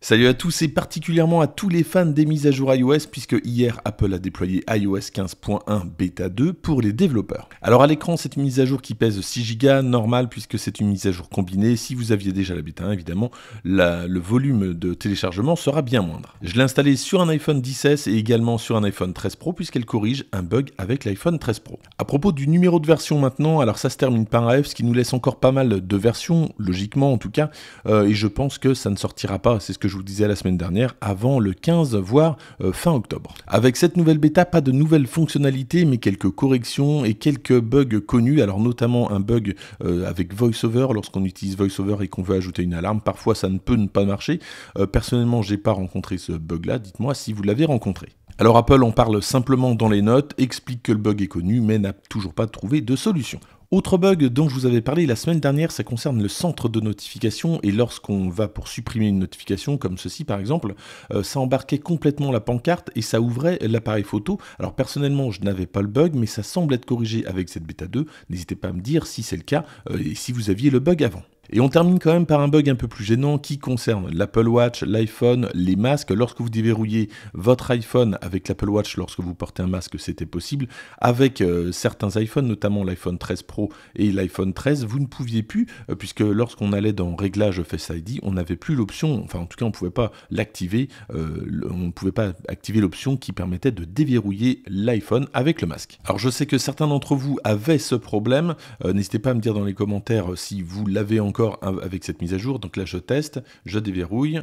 Salut à tous et particulièrement à tous les fans des mises à jour iOS puisque hier Apple a déployé iOS 15.1 bêta 2 pour les développeurs. Alors à l'écran c'est une mise à jour qui pèse 6 Go, normal puisque c'est une mise à jour combinée, si vous aviez déjà la bêta 1 évidemment, le volume de téléchargement sera bien moindre. Je l'ai installé sur un iPhone 10 et également sur un iPhone 13 Pro puisqu'elle corrige un bug avec l'iPhone 13 Pro. A propos du numéro de version maintenant, alors ça se termine par un F ce qui nous laisse encore pas mal de versions, logiquement en tout cas, euh, et je pense que ça ne sortira pas, c'est ce que je vous disais la semaine dernière, avant le 15, voire euh, fin octobre. Avec cette nouvelle bêta, pas de nouvelles fonctionnalités, mais quelques corrections et quelques bugs connus, alors notamment un bug euh, avec VoiceOver, lorsqu'on utilise VoiceOver et qu'on veut ajouter une alarme, parfois ça ne peut ne pas marcher. Personnellement, euh, personnellement, j'ai pas rencontré ce bug-là, dites-moi si vous l'avez rencontré. Alors Apple en parle simplement dans les notes, explique que le bug est connu, mais n'a toujours pas trouvé de solution. Autre bug dont je vous avais parlé la semaine dernière, ça concerne le centre de notification et lorsqu'on va pour supprimer une notification comme ceci par exemple, euh, ça embarquait complètement la pancarte et ça ouvrait l'appareil photo. Alors personnellement je n'avais pas le bug mais ça semble être corrigé avec cette bêta 2. N'hésitez pas à me dire si c'est le cas euh, et si vous aviez le bug avant. Et on termine quand même par un bug un peu plus gênant qui concerne l'Apple Watch, l'iPhone, les masques. Lorsque vous déverrouillez votre iPhone avec l'Apple Watch, lorsque vous portez un masque, c'était possible. Avec euh, certains iPhones, notamment l'iPhone 13 Pro et l'iPhone 13, vous ne pouviez plus, euh, puisque lorsqu'on allait dans Réglages Face ID, on n'avait plus l'option, enfin en tout cas on ne pouvait pas l'activer, euh, on ne pouvait pas activer l'option qui permettait de déverrouiller l'iPhone avec le masque. Alors je sais que certains d'entre vous avaient ce problème, n'hésitez pas à me dire dans les commentaires si vous l'avez encore avec cette mise à jour. Donc là, je teste, je déverrouille.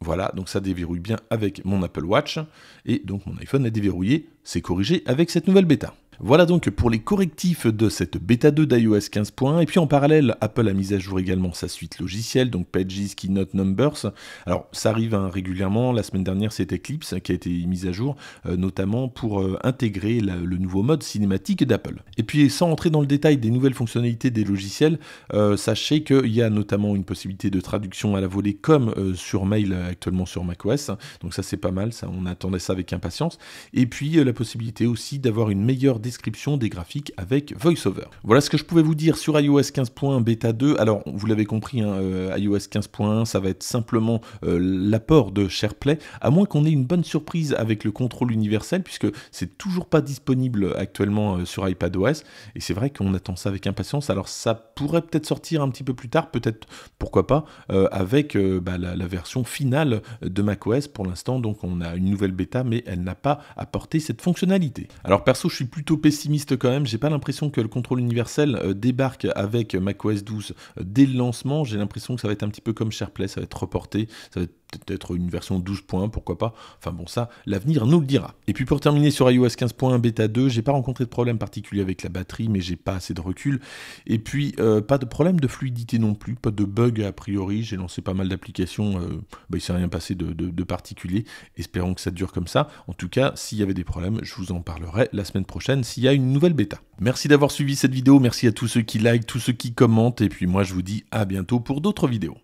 Voilà, donc ça déverrouille bien avec mon Apple Watch. Et donc mon iPhone est déverrouillé, c'est corrigé avec cette nouvelle bêta. Voilà donc pour les correctifs de cette bêta 2 d'iOS 15.1. Et puis en parallèle, Apple a mis à jour également sa suite logicielle, donc Pages, Keynote, Numbers. Alors ça arrive hein, régulièrement. La semaine dernière, c'était Eclipse qui a été mise à jour, euh, notamment pour euh, intégrer le nouveau mode cinématique d'Apple. Et puis sans entrer dans le détail des nouvelles fonctionnalités des logiciels, sachez euh, sachez qu'il y a notamment une possibilité de traduction à la volée comme sur mail actuellement sur macOS. Donc ça c'est pas mal, on attendait ça avec impatience. Et puis la possibilité aussi d'avoir une meilleure description des graphiques avec VoiceOver. Voilà ce que je pouvais vous dire sur iOS 15.1 bêta 2. Alors, vous l'avez compris, hein, euh, iOS 15.1, ça va être simplement euh, l'apport de SharePlay, à moins qu'on ait une bonne surprise avec le contrôle universel, puisque c'est toujours pas disponible actuellement euh, sur iPadOS. Et c'est vrai qu'on attend ça avec impatience. Alors, ça pourrait peut-être sortir un petit peu plus tard, peut-être, pourquoi pas, avec bah, la version finale de macOS pour l'instant. Donc, on a une nouvelle bêta, mais elle n'a pas apporté cette fonctionnalité. Alors, perso, je suis plutôt pessimiste quand même. J'ai pas l'impression que le contrôle universel euh, débarque avec macOS 12 euh, dès le lancement. J'ai l'impression que ça va être un petit peu comme SharePlay, ça va être reporté, ça va être peut-être une version 12.1, pourquoi pas. Enfin bon, ça, l'avenir nous le dira. Et puis pour terminer sur iOS 15.1 bêta 2, j'ai pas rencontré de problème particulier avec la batterie, mais j'ai pas assez de recul. Et puis euh, pas de problème de fluidité non plus, pas de bug a priori. J'ai lancé pas mal d'applications, il euh, ne bah, il s'est rien passé de, particulier. Espérons que ça dure comme ça. En tout cas, s'il y avait des problèmes, je vous en parlerai la semaine prochaine s'il y a une nouvelle bêta. Merci d'avoir suivi cette vidéo, merci à tous ceux qui like, tous ceux qui commentent, et puis moi je vous dis à bientôt pour d'autres vidéos.